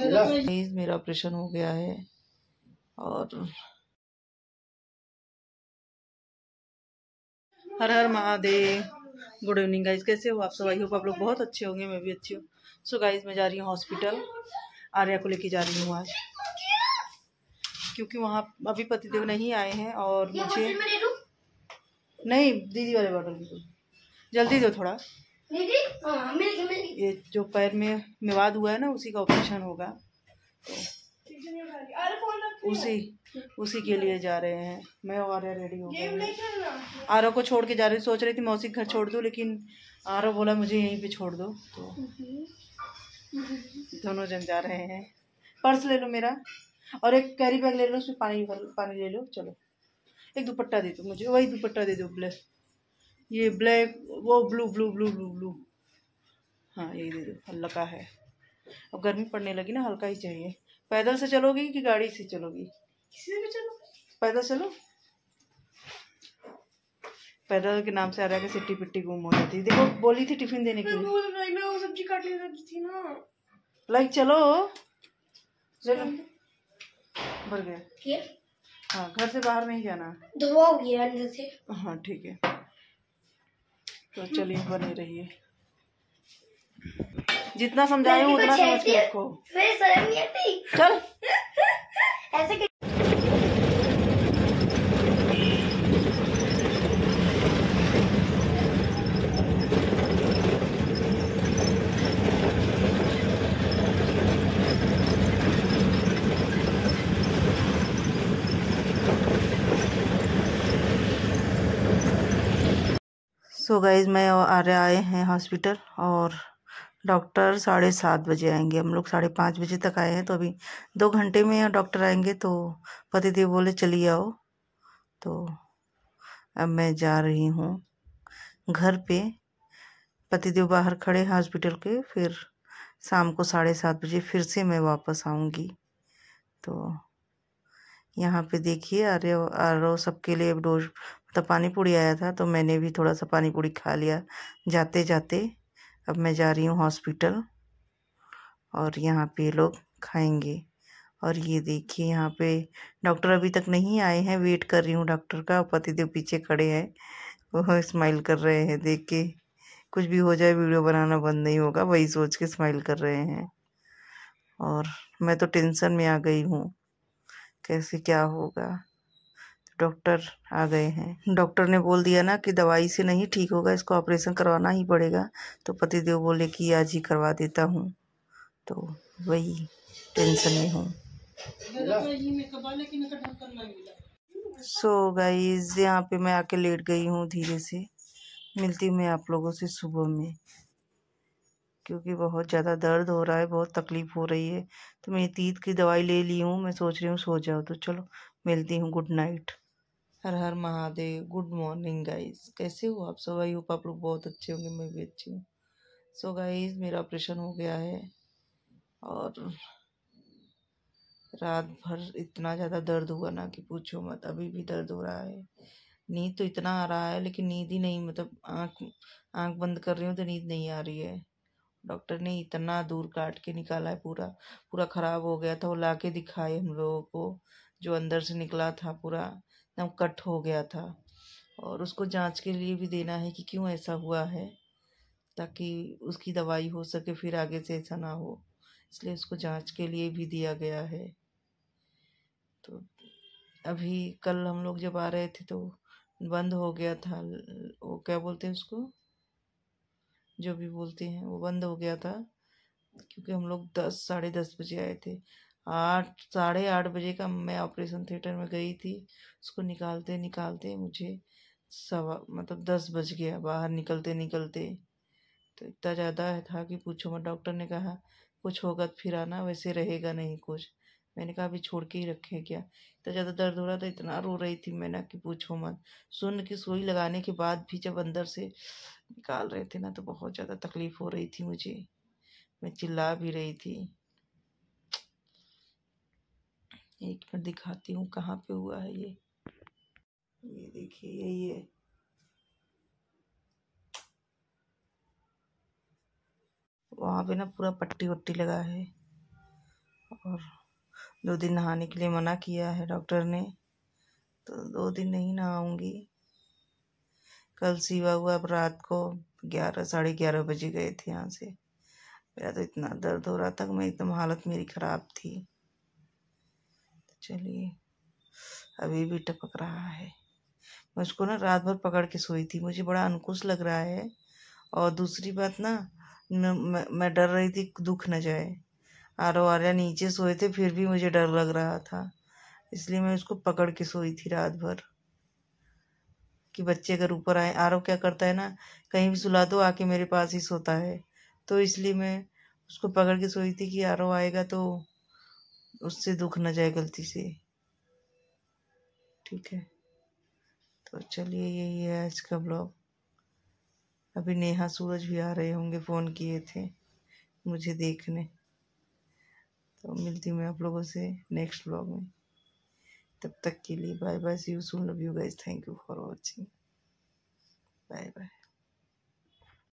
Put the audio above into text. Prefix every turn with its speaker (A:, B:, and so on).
A: मेरा ऑपरेशन हो गया है और हर हर महादेव गुड इवनिंग गाइज कैसे हो आप सब आई हो आप लोग बहुत अच्छे होंगे मैं भी अच्छी हूँ सो गाइज मैं जा रही हूँ हॉस्पिटल आर्या को लेके जा रही हूँ आज क्योंकि वहाँ अभी पतिदेव नहीं आए हैं और मुझे नहीं दीदी वाले बॉटल जल्दी दो थोड़ा हाँ, ये जो पैर में विवाद हुआ है ना उसी का ऑपरेशन होगा तो उसी उसी के लिए जा रहे हैं मैं और आर्या रेडी हो गई आरव को छोड़ के जा रही सोच रही थी मौसी घर छोड़ दूँ लेकिन आरव बोला मुझे यहीं पे छोड़ दो तो दोनों जन जा रहे हैं पर्स ले लो मेरा और एक कैरी बैग ले लो उसमें पानी पानी ले लो चलो एक दुपट्टा दे दो मुझे वही दुपट्टा दे दो ब्लस ये ब्लैक वो blue blue blue blue blue हाँ ये दे दो हल्का है अब गर्मी पड़ने लगी ना हल्का ही चाहिए पैदल से चलोगी कि गाड़ी से चलोगी किसी से भी चलो पैदल चलो पैदल के नाम से आ रहा है कि सिट्टी पिट्टी गुम हो जाती देखो बोली थी टिफिन देने की सब्जी काट ले रखी थी ना लाइक चलो चलो भर गया हाँ घर से बाहर नहीं जाना धुआं हो गया अंदर से हाँ ठीक है तो चलिए बने रहिए जितना समझाए उतना समझ के रखो चल सो गाइज मैं और आर्या आए हैं हॉस्पिटल और डॉक्टर साढ़े सात बजे आएंगे हम लोग साढ़े पाँच बजे तक आए हैं तो अभी दो घंटे में डॉक्टर आएंगे तो पतिदेव बोले चली आओ तो अब मैं जा रही हूँ घर पे पतिदेव बाहर खड़े हॉस्पिटल के फिर शाम को साढ़े सात बजे फिर से मैं वापस आऊँगी तो यहाँ पे देखिए रहे हो सबके लिए डोज तो पानी पूड़ी आया था तो मैंने भी थोड़ा सा पानी पूड़ी खा लिया जाते जाते अब मैं जा रही हूँ हॉस्पिटल और यहाँ पे लोग खाएंगे और ये देखिए यहाँ पे डॉक्टर अभी तक नहीं आए हैं वेट कर रही हूँ डॉक्टर का पतिदेव पीछे खड़े हैं वह स्माइल कर रहे हैं देख के कुछ भी हो जाए वीडियो बनाना बंद नहीं होगा वही सोच के स्माइल कर रहे हैं और मैं तो टेंशन में आ गई हूँ कैसे क्या होगा डॉक्टर आ गए हैं डॉक्टर ने बोल दिया ना कि दवाई से नहीं ठीक होगा इसको ऑपरेशन करवाना ही पड़ेगा तो पतिदेव बोले कि आज ही करवा देता हूँ तो वही टेंशन में हूँ सो गाइज यहाँ पे मैं आके लेट गई हूँ धीरे से मिलती हूँ मैं आप लोगों से सुबह में क्योंकि बहुत ज़्यादा दर्द हो रहा है बहुत तकलीफ़ हो रही है तो मैं तीत की दवाई ले ली हूँ मैं सोच रही हूँ सो जाओ तो चलो मिलती हूँ गुड नाइट हर हर महादेव गुड मॉर्निंग गाइस कैसे हो आप सब आई होप आप लोग बहुत अच्छे होंगे मैं भी अच्छी हूँ सो गाइस मेरा ऑपरेशन हो गया है और रात भर इतना ज़्यादा दर्द हुआ ना कि पूछो मत अभी भी दर्द हो रहा है नींद तो इतना आ रहा है लेकिन नींद ही नहीं मतलब आँख आँख बंद कर रही हूँ तो नींद नहीं आ रही है डॉक्टर ने इतना दूर काट के निकाला है पूरा पूरा ख़राब हो गया था वो ला के दिखाए हम लोगों को जो अंदर से निकला था पूरा एकदम कट हो गया था और उसको जांच के लिए भी देना है कि क्यों ऐसा हुआ है ताकि उसकी दवाई हो सके फिर आगे से ऐसा ना हो इसलिए उसको जांच के लिए भी दिया गया है तो अभी कल हम लोग जब आ रहे थे तो बंद हो गया था वो क्या बोलते हैं उसको जो भी बोलते हैं वो बंद हो गया था क्योंकि हम लोग दस साढ़े दस बजे आए थे आठ साढ़े आठ बजे का मैं ऑपरेशन थिएटर में गई थी उसको निकालते निकालते मुझे सवा मतलब दस बज गया बाहर निकलते निकलते तो इतना ज़्यादा था कि पूछो मत डॉक्टर ने कहा कुछ होगा तो फिर आना वैसे रहेगा नहीं कुछ मैंने कहा अभी छोड़ के ही रखे क्या इतना ज़्यादा दर्द हो रहा था इतना रो रही थी मैं ना कि पूछो मत सुन की सुई लगाने के बाद भी जब अंदर से निकाल रहे थे ना तो बहुत ज़्यादा तकलीफ़ हो रही थी मुझे मैं चिल्ला भी रही थी एक मिनट दिखाती हूँ कहाँ पे हुआ है ये ये देखिए यही है वहाँ पे ना पूरा पट्टी वट्टी लगा है और दो दिन नहाने के लिए मना किया है डॉक्टर ने तो दो दिन नहीं नहाऊंगी कल सीवा हुआ अब रात को ग्यारह साढ़े ग्यारह बजे गए थे यहाँ से मेरा तो इतना दर्द हो रहा था कि मैं एकदम हालत मेरी ख़राब थी चलिए अभी भी टपक रहा है मैं उसको ना रात भर पकड़ के सोई थी मुझे बड़ा अंकुश लग रहा है और दूसरी बात ना मैं, मैं डर रही थी दुख न जाए आरो आर्या नीचे सोए थे फिर भी मुझे डर लग रहा था इसलिए मैं उसको पकड़ के सोई थी रात भर कि बच्चे अगर ऊपर आए आरो क्या करता है ना कहीं भी सुला दो आके मेरे पास ही सोता है तो इसलिए मैं उसको पकड़ के सोई थी कि आरो आएगा तो उससे दुख ना जाए गलती से ठीक है तो चलिए यही है आज का ब्लॉग अभी नेहा सूरज भी आ रहे होंगे फ़ोन किए थे मुझे देखने तो मिलती हूँ मैं आप लोगों से नेक्स्ट ब्लॉग में तब तक के लिए bye bye see you soon love you guys thank you for watching bye bye